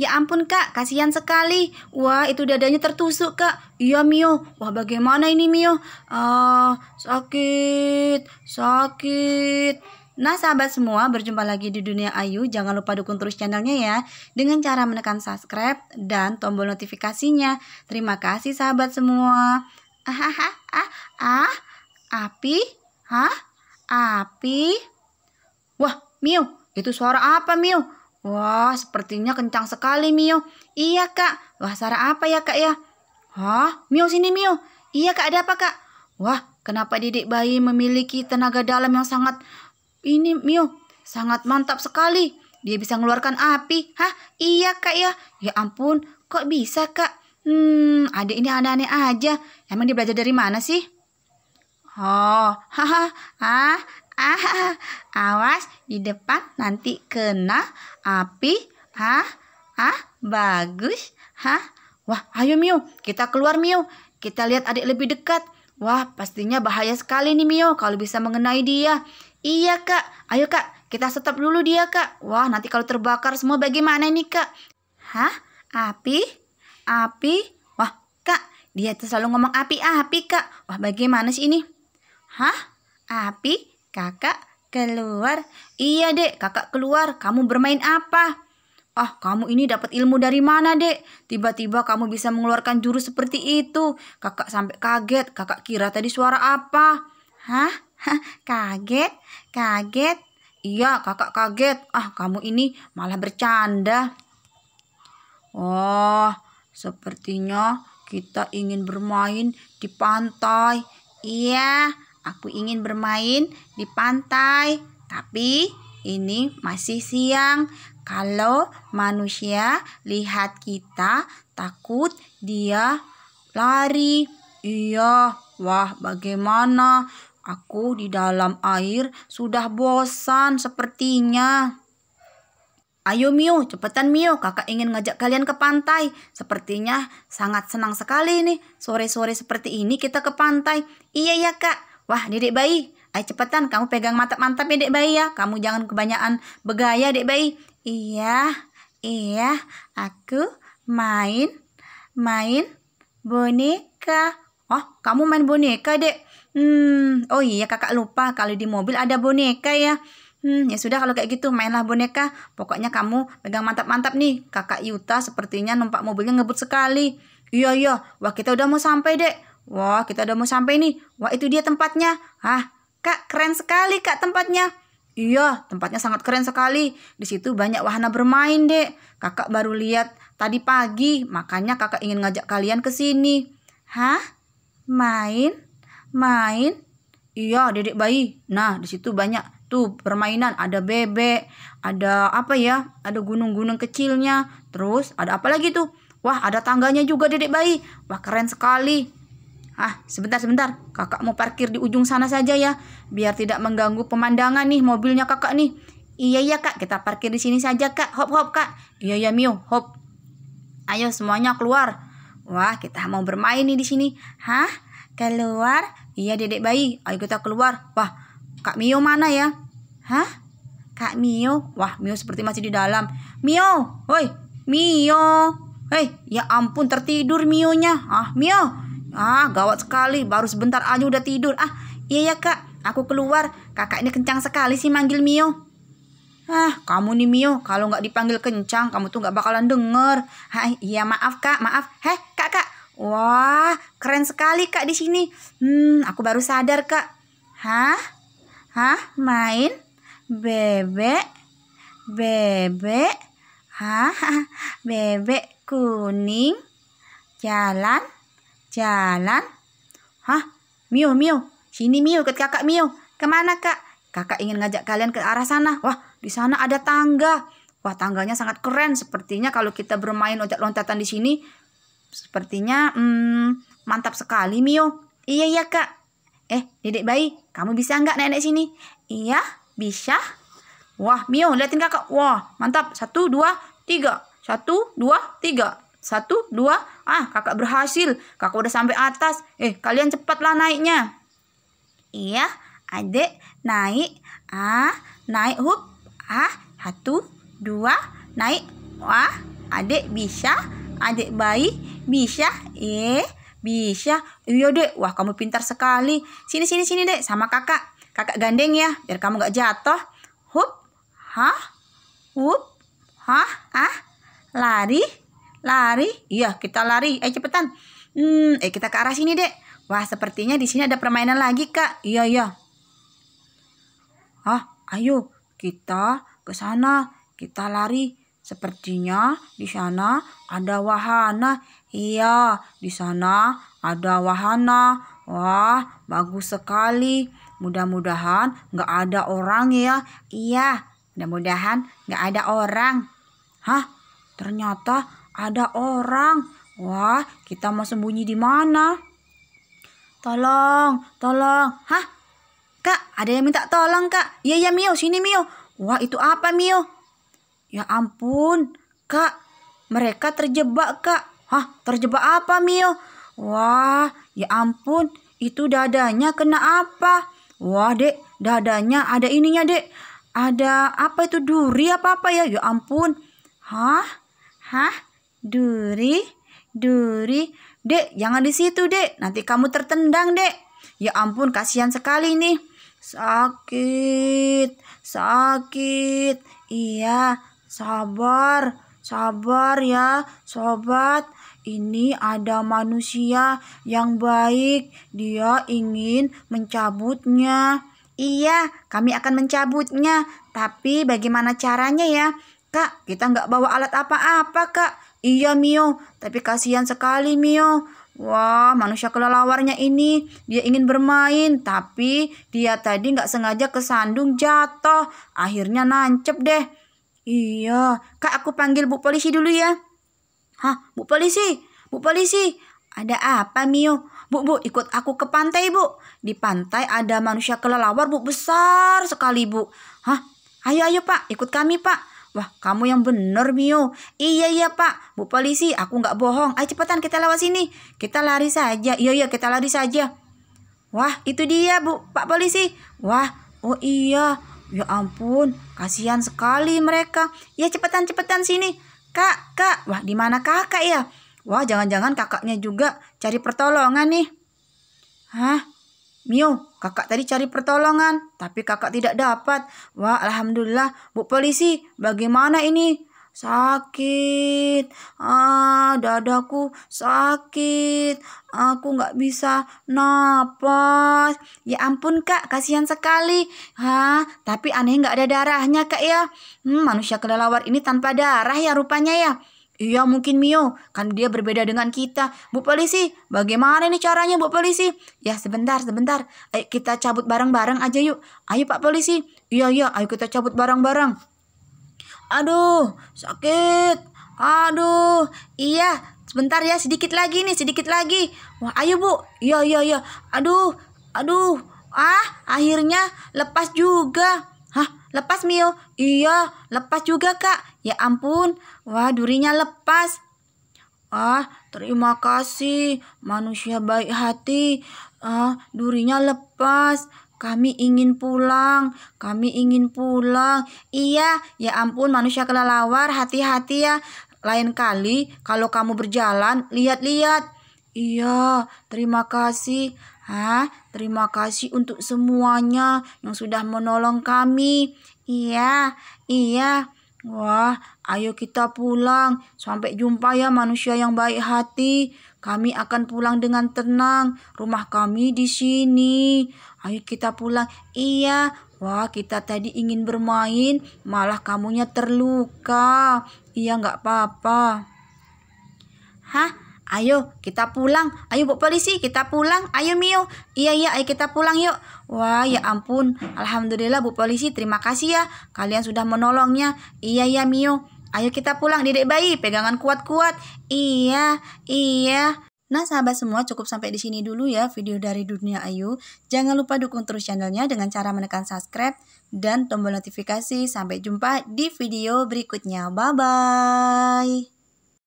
Ya ampun kak, kasihan sekali. Wah itu dadanya tertusuk kak. Iya Mio. Wah bagaimana ini Mio? Ah sakit, sakit. Nah sahabat semua berjumpa lagi di dunia Ayu Jangan lupa dukung terus channelnya ya Dengan cara menekan subscribe dan tombol notifikasinya Terima kasih sahabat semua Ah ah ah ah, ah. Api Hah? Api Wah mio, itu suara apa mio? Wah, sepertinya kencang sekali, Mio. Iya, Kak. Wah, Sarah apa ya, Kak ya? Hah? Mio sini, Mio. Iya, Kak, ada apa, Kak? Wah, kenapa didik bayi memiliki tenaga dalam yang sangat... Ini, Mio, sangat mantap sekali. Dia bisa mengeluarkan api. Hah? Iya, Kak ya. Ya ampun, kok bisa, Kak? Hmm, adik ini aneh-aneh aja. Emang dia belajar dari mana sih? Oh, haha, ah, Ah, awas di depan nanti kena api. Ah, ah, bagus. Hah? Wah, ayo Mio, kita keluar Mio. Kita lihat adik lebih dekat. Wah, pastinya bahaya sekali nih Mio kalau bisa mengenai dia. Iya kak, ayo kak, kita stop dulu dia kak. Wah, nanti kalau terbakar semua bagaimana nih kak? Hah? Api? Api? Wah, kak, dia tuh selalu ngomong api-api kak. Wah, bagaimana sih ini? Hah? Api? Kakak keluar. Iya, Dek, kakak keluar. Kamu bermain apa? Ah, kamu ini dapat ilmu dari mana, Dek? Tiba-tiba kamu bisa mengeluarkan jurus seperti itu. Kakak sampai kaget. Kakak kira tadi suara apa? Hah? Kaget? Kaget? Iya, kakak kaget. Ah, kamu ini malah bercanda. Oh, sepertinya kita ingin bermain di pantai. Iya, Aku ingin bermain di pantai, tapi ini masih siang. Kalau manusia lihat kita, takut dia lari. Iya, wah, bagaimana? Aku di dalam air sudah bosan sepertinya. Ayo Mio, cepetan Mio, kakak ingin ngajak kalian ke pantai. Sepertinya sangat senang sekali nih, sore-sore seperti ini kita ke pantai. Iya ya kak, Wah, dedek bayi, ayo cepetan kamu pegang mantap-mantap ya dek bayi ya. Kamu jangan kebanyakan begaya dek bayi. Iya, iya, aku main, main boneka. Oh, kamu main boneka dek. Hmm, oh iya kakak lupa kalau di mobil ada boneka ya. Hmm, ya sudah kalau kayak gitu mainlah boneka. Pokoknya kamu pegang mantap-mantap nih. Kakak Yuta sepertinya numpak mobilnya ngebut sekali. Iya iya, wah kita udah mau sampai dek. Wah, kita udah mau sampai nih. Wah, itu dia tempatnya. Hah, Kak, keren sekali Kak tempatnya. Iya, tempatnya sangat keren sekali. Di situ banyak wahana bermain, Dek. Kakak baru lihat tadi pagi, makanya Kakak ingin ngajak kalian ke sini. Hah? Main? Main? Iya, Dedek bayi. Nah, di situ banyak tuh permainan ada bebek ada apa ya ada gunung-gunung kecilnya terus ada apa lagi tuh wah ada tangganya juga dedek bayi wah keren sekali Ah, sebentar, sebentar. Kakak mau parkir di ujung sana saja ya. Biar tidak mengganggu pemandangan nih mobilnya kakak nih. Iya, iya kak. Kita parkir di sini saja kak. Hop, hop kak. Iya, iya Mio. Hop. Ayo semuanya keluar. Wah, kita mau bermain nih di sini. Hah? Keluar? Iya, dedek bayi. Ayo kita keluar. Wah, Kak Mio mana ya? Hah? Kak Mio? Wah, Mio seperti masih di dalam. Mio, woi, Mio. Hei, ya ampun tertidur mio nya Ah, Mio, Ah, gawat sekali. Baru sebentar aja udah tidur. Ah, iya ya kak. Aku keluar. Kakak ini kencang sekali sih manggil Mio. Ah, kamu nih Mio, kalau nggak dipanggil kencang, kamu tuh nggak bakalan denger. Hai, iya maaf kak, maaf. Heh, kak, kak. Wah, keren sekali kak di sini. Hmm, aku baru sadar kak. Hah? Hah? Main? Bebek? Bebek? Hah? Bebek kuning? Jalan? Jalan? Hah? Mio, Mio. Sini Mio, ikut kakak Mio. Kemana kak? Kakak ingin ngajak kalian ke arah sana. Wah, di sana ada tangga. Wah, tangganya sangat keren. Sepertinya kalau kita bermain loncat-loncatan di sini, sepertinya hmm, mantap sekali Mio. Iya, iya kak. Eh, dedek bayi, kamu bisa nggak naik-naik sini? Iya, bisa. Wah, Mio, liatin kakak. Wah, mantap. Satu, dua, tiga. Satu, dua, tiga. Satu, dua, ah kakak berhasil, kakak udah sampai atas, eh kalian cepatlah naiknya. Iya, adik, naik, ah naik hup, ah satu, dua, naik, wah adik bisa, adik bayi bisa, eh bisa, iya dek, wah kamu pintar sekali. Sini sini sini dek, sama kakak, kakak gandeng ya, biar kamu gak jatuh. Hup, ha, hup, ha, ah, lari, Lari? Iya, kita lari. Eh cepetan. Hmm, eh kita ke arah sini, Dek. Wah, sepertinya di sini ada permainan lagi, Kak. Iya, iya. Ah, ayo kita ke sana. Kita lari. Sepertinya di sana ada wahana. Iya, di sana ada wahana. Wah, bagus sekali. Mudah-mudahan nggak ada orang ya. Iya, mudah-mudahan nggak ada orang. Hah, ternyata ada orang. Wah, kita mau sembunyi di mana? Tolong, tolong. Hah? Kak, ada yang minta tolong, Kak. Iya, iya, Mio. Sini, Mio. Wah, itu apa, Mio? Ya ampun, Kak. Mereka terjebak, Kak. Hah, terjebak apa, Mio? Wah, ya ampun. Itu dadanya kena apa? Wah, Dek. Dadanya ada ininya, Dek. Ada apa itu duri apa-apa ya? Ya ampun. Hah? Hah? Duri, duri. Dek, jangan di situ, Dek. Nanti kamu tertendang, Dek. Ya ampun, kasihan sekali nih. Sakit, sakit. Iya, sabar, sabar ya, sobat. Ini ada manusia yang baik. Dia ingin mencabutnya. Iya, kami akan mencabutnya. Tapi bagaimana caranya ya? Kak, kita nggak bawa alat apa-apa, Kak. Iya, Mio. Tapi kasihan sekali, Mio. Wah, manusia kelelawarnya ini. Dia ingin bermain, tapi dia tadi nggak sengaja kesandung jatuh. Akhirnya nancep deh. Iya, Kak aku panggil Bu Polisi dulu ya. Hah, Bu Polisi? Bu Polisi, ada apa Mio? Bu, Bu, ikut aku ke pantai, Bu. Di pantai ada manusia kelelawar, Bu, besar sekali, Bu. Hah, ayo, ayo, Pak, ikut kami, Pak. Wah, kamu yang bener, Mio. Iya, iya, Pak. Bu polisi, aku nggak bohong. Ayo cepetan kita lewat sini. Kita lari saja. Iya, iya, kita lari saja. Wah, itu dia, Bu, Pak polisi. Wah, oh iya. Ya ampun, kasihan sekali mereka. Ya cepetan, cepetan sini. Kak, kak. Wah, di mana kakak ya? Wah, jangan-jangan kakaknya juga cari pertolongan nih. Hah? Mio, kakak tadi cari pertolongan, tapi kakak tidak dapat. Wah, alhamdulillah, Bu polisi, bagaimana ini? Sakit, ah dadaku sakit, aku nggak bisa napas. Ya ampun kak, kasihan sekali. Hah, tapi aneh nggak ada darahnya kak ya. Hmm, manusia kelelawar ini tanpa darah ya rupanya ya. Iya mungkin Mio, kan dia berbeda dengan kita. Bu polisi, bagaimana ini caranya Bu polisi? Ya sebentar, sebentar. Ayo kita cabut bareng-bareng aja yuk. Ayo Pak polisi. Iya, iya, ayo kita cabut bareng-bareng. Aduh, sakit. Aduh, iya. Sebentar ya, sedikit lagi nih, sedikit lagi. Wah, ayo Bu. Iya, iya, iya. Aduh, aduh. Ah, akhirnya lepas juga. Hah, lepas Mio? Iya, lepas juga Kak. Ya ampun, wah durinya lepas. Ah, terima kasih manusia baik hati. Ah, durinya lepas. Kami ingin pulang, kami ingin pulang. Iya, ya ampun manusia kelelawar, hati-hati ya. Lain kali kalau kamu berjalan, lihat-lihat. Iya, terima kasih. Hah, terima kasih untuk semuanya yang sudah menolong kami. Iya, iya. Wah, ayo kita pulang. Sampai jumpa ya manusia yang baik hati. Kami akan pulang dengan tenang. Rumah kami di sini. Ayo kita pulang. Iya. Wah, kita tadi ingin bermain, malah kamunya terluka. Iya, nggak apa-apa. Hah? Ayo kita pulang. Ayo bu polisi kita pulang. Ayo Mio. Iya iya ayo kita pulang yuk. Wah ya ampun. Alhamdulillah bu polisi terima kasih ya. Kalian sudah menolongnya. Iya iya Mio. Ayo kita pulang dedek bayi. Pegangan kuat-kuat. Iya iya. Nah sahabat semua cukup sampai di sini dulu ya video dari Dunia Ayu. Jangan lupa dukung terus channelnya dengan cara menekan subscribe dan tombol notifikasi. Sampai jumpa di video berikutnya. Bye-bye.